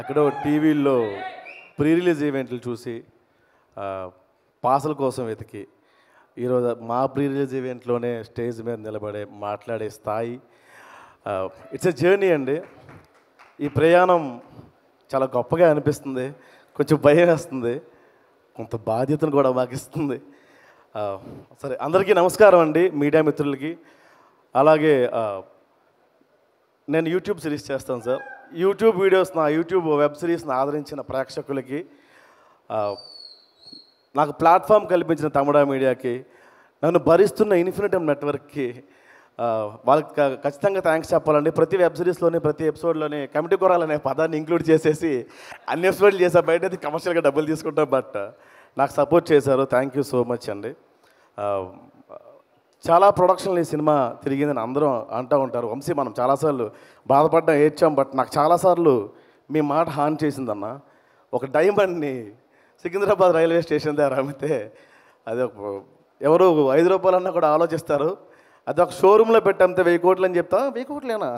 ఎక్కడో టీవీల్లో pre release ఈవెంట్లు చూసి పాసల కోసం వెతికి ఈరోజు మా ప్రీ రిలీజ్ ఈవెంట్లోనే స్టేజ్ మీద నిలబడే మాట్లాడే స్థాయి ఇట్స్ ఎ జర్నీ అండి ఈ ప్రయాణం చాలా గొప్పగా అనిపిస్తుంది కొంచెం భయం వేస్తుంది కొంత బాధ్యతను కూడా మాకిస్తుంది సరే అందరికీ నమస్కారం అండి మీడియా మిత్రులకి అలాగే నేను యూట్యూబ్ సిరీస్ చేస్తాను సార్ యూట్యూబ్ వీడియోస్ నా యూట్యూబ్ వెబ్ సిరీస్ని ఆదరించిన ప్రేక్షకులకి నాకు ప్లాట్ఫామ్ కల్పించిన తమిడా మీడియాకి నన్ను భరిస్తున్న ఇన్ఫినిటమ్ నెట్వర్క్కి వాళ్ళకి ఖచ్చితంగా థ్యాంక్స్ చెప్పాలండి ప్రతి వెబ్ సిరీస్లోని ప్రతి ఎపిసోడ్లోని కమిటీ కూరాలు అనే పదాన్ని ఇంక్లూడ్ చేసేసి అన్ని ఎపిసోడ్లు చేసే బయట అయితే కమర్షియల్గా డబ్బులు తీసుకుంటాం బట్ నాకు సపోర్ట్ చేశారు థ్యాంక్ యూ సో మచ్ అండి చాలా ప్రొడక్షన్లు ఈ సినిమా తిరిగిందని అందరూ అంటూ ఉంటారు వంశీ మనం చాలాసార్లు బాధపడ్డాం ఏడ్చాం బట్ నాకు చాలాసార్లు మీ మాట హాని చేసిందన్న ఒక డైమండ్ని సికింద్రాబాద్ రైల్వే స్టేషన్ దగ్గర అమ్మితే అది ఒక ఎవరు ఐదు రూపాయలన్నా కూడా ఆలోచిస్తారు అది ఒక షోరూంలో పెట్టంతే వెయ్యి కోట్లు అని చెప్తా వెయ్యి కోట్లేనా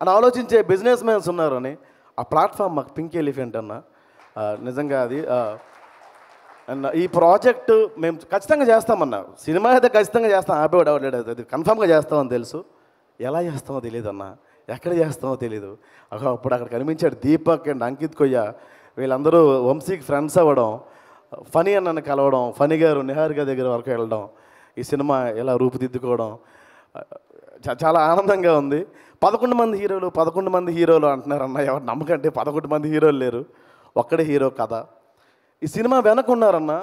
అని ఆలోచించే బిజినెస్ మ్యాన్స్ ఉన్నారు అని ఆ ప్లాట్ఫామ్ మాకు పింక్ ఎలిఫెంట్ అన్న నిజంగా అది అన్న ఈ ప్రాజెక్టు మేము ఖచ్చితంగా చేస్తామన్నా సినిమా అయితే ఖచ్చితంగా చేస్తాం ఆపేవాడు అవలేదు అది కన్ఫామ్గా చేస్తామని తెలుసు ఎలా చేస్తామో తెలియదు అన్న ఎక్కడ చేస్తామో తెలియదు అప్పుడు అక్కడ కనిపించాడు దీపక్ అండ్ అంకిత్ కొయ్య వీళ్ళందరూ వంశీకి ఫ్రెండ్స్ అవ్వడం ఫనీ అన్నను కలవడం ఫనీ గారు నిహార్ గారి దగ్గర వరకు వెళ్ళడం ఈ సినిమా ఎలా రూపుదిద్దుకోవడం చాలా ఆనందంగా ఉంది పదకొండు మంది హీరోలు పదకొండు మంది హీరోలు అంటున్నారు అన్న ఎవరు నమ్మకంటే పదకొండు మంది హీరోలు లేరు ఒక్కడే హీరో కథ ఈ సినిమా ఉన్నారన్న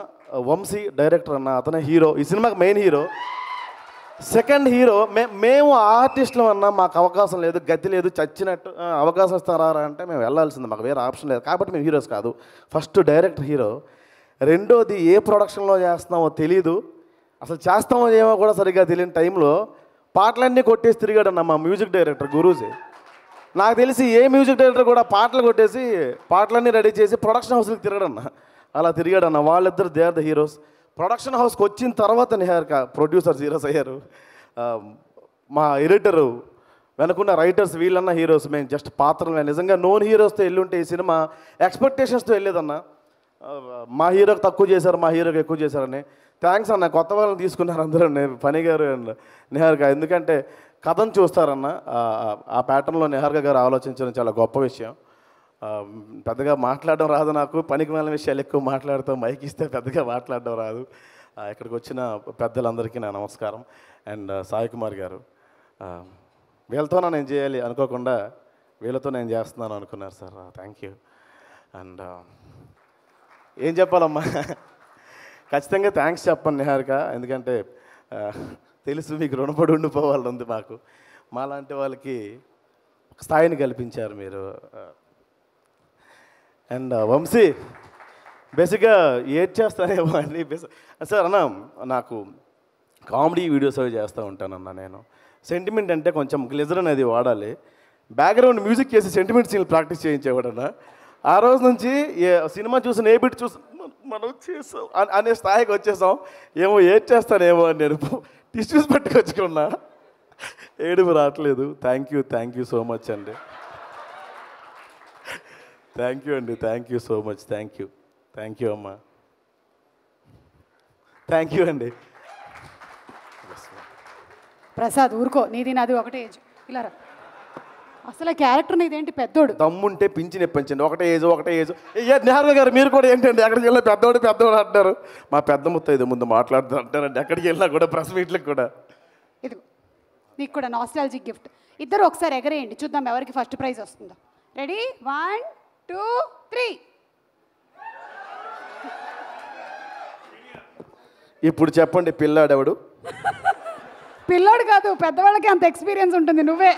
వంశీ డైరెక్టర్ అన్న అతనే హీరో ఈ సినిమాకి మెయిన్ హీరో సెకండ్ హీరో మే మేము ఆర్టిస్టులు అన్నా మాకు అవకాశం లేదు గతి లేదు చచ్చినట్టు అవకాశం ఇస్తారా అంటే మేము వెళ్ళాల్సింది మాకు వేరే ఆప్షన్ లేదు కాబట్టి మేము హీరోస్ కాదు ఫస్ట్ డైరెక్టర్ హీరో రెండోది ఏ ప్రొడక్షన్లో చేస్తున్నామో తెలియదు అసలు చేస్తామో ఏమో కూడా సరిగ్గా తెలియని టైంలో పాటలన్నీ కొట్టేసి తిరిగాడన్న మా మ్యూజిక్ డైరెక్టర్ గురూజీ నాకు తెలిసి ఏ మ్యూజిక్ డైరెక్టర్ కూడా పాటలు కొట్టేసి పాటలన్నీ రెడీ చేసి ప్రొడక్షన్ హౌస్కి తిరగడన్నా అలా తిరిగాడు అన్న వాళ్ళిద్దరు they are the heroes production హౌస్కి వచ్చిన తర్వాత నిహారిక ప్రొడ్యూసర్స్ హీరోస్ అయ్యారు మా ఎడిటరు వెనకున్న రైటర్స్ వీళ్ళన్న హీరోస్ మేము జస్ట్ పాత్రలు నిజంగా నోన్ హీరోస్తో వెళ్ళుంటే ఈ సినిమా ఎక్స్పెక్టేషన్స్తో వెళ్ళేదన్న మా హీరోకి తక్కువ చేశారు మా హీరోకి ఎక్కువ చేశారని థ్యాంక్స్ అన్న కొత్త వాళ్ళని తీసుకున్నారు అందరూ పని గారు అండ్ ఎందుకంటే కథను చూస్తారన్న ఆ ప్యాటర్న్లో నిహారిక గారు ఆలోచించడం చాలా గొప్ప విషయం పెద్దగా మాట్లాడడం రాదు నాకు పనికి మాలిన విషయాలు ఎక్కువ మాట్లాడతాం మైక్ ఇస్తే పెద్దగా మాట్లాడడం రాదు ఇక్కడికి వచ్చిన పెద్దలందరికీ నా నమస్కారం అండ్ సాయి కుమార్ గారు వీళ్ళతోనా నేను చేయాలి అనుకోకుండా వీళ్ళతో నేను చేస్తున్నాను అనుకున్నారు సార్ థ్యాంక్ యూ అండ్ ఏం చెప్పాలమ్మా ఖచ్చితంగా థ్యాంక్స్ చెప్పండి నిహారిక ఎందుకంటే తెలుసు మీకు రుణపడి ఉండిపోవాలి ఉంది మాకు మాలాంటి వాళ్ళకి స్థాయిని కల్పించారు మీరు అండ్ వంశీ బేసిక్గా ఏడ్ చేస్తానేమో అని సార్ అన్న నాకు కామెడీ వీడియోస్ అవి చేస్తూ ఉంటానన్న నేను సెంటిమెంట్ అంటే కొంచెం గ్లిజర్ అనేది వాడాలి బ్యాక్గ్రౌండ్ మ్యూజిక్ చేసి సెంటిమెంట్ సీన్లు ప్రాక్టీస్ చేయించేవాడన్నా ఆ రోజు నుంచి ఏ సినిమా చూసిన ఏ బిట్ చూసి మనం చేసాం అనే స్థాయికి వచ్చేసాం ఏమో ఏడ్ చేస్తానేమో అని నేను టిష్యూస్ పట్టుకొచ్చుకున్నా ఏడుపు రావట్లేదు thank you thank you so much అండి థ్యాంక్ యూ అండి thank you so much thank you thank you అమ్మా థ్యాంక్ యూ అండి ప్రసాద్ ఊరుకో నీది నాది ఒకటే ఏజ్ ఇలా అసలు క్యారెక్టర్ ఏంటి పెద్దోడు దమ్ముంటే పింఛన్ ఇప్పించండి ఒకటే ఏజ్ ఒకటే ఏజ్ నెహ్రూ గారు మీరు కూడా ఏంటండి ఎక్కడికి వెళ్ళిన పెద్దోడు పెద్దోడు అంటారు మా పెద్ద ముత్త ఇది ముందు మాట్లాడుతూ అంటారండి ఎక్కడికి వెళ్ళినా కూడా ప్రెస్ మీట్లకు కూడా ఇది నీకు కూడా నాస్టాలజీ గిఫ్ట్ ఇద్దరు ఒకసారి ఎగరేయండి చూద్దాం ఎవరికి ఫస్ట్ ప్రైజ్ వస్తుందో రెడీ వన్ టూ త్రీ ఇప్పుడు చెప్పండి పిల్లాడెవడు పిల్లాడు కాదు పెద్దవాళ్ళకి అంత ఎక్స్పీరియన్స్ ఉంటుంది నువ్వే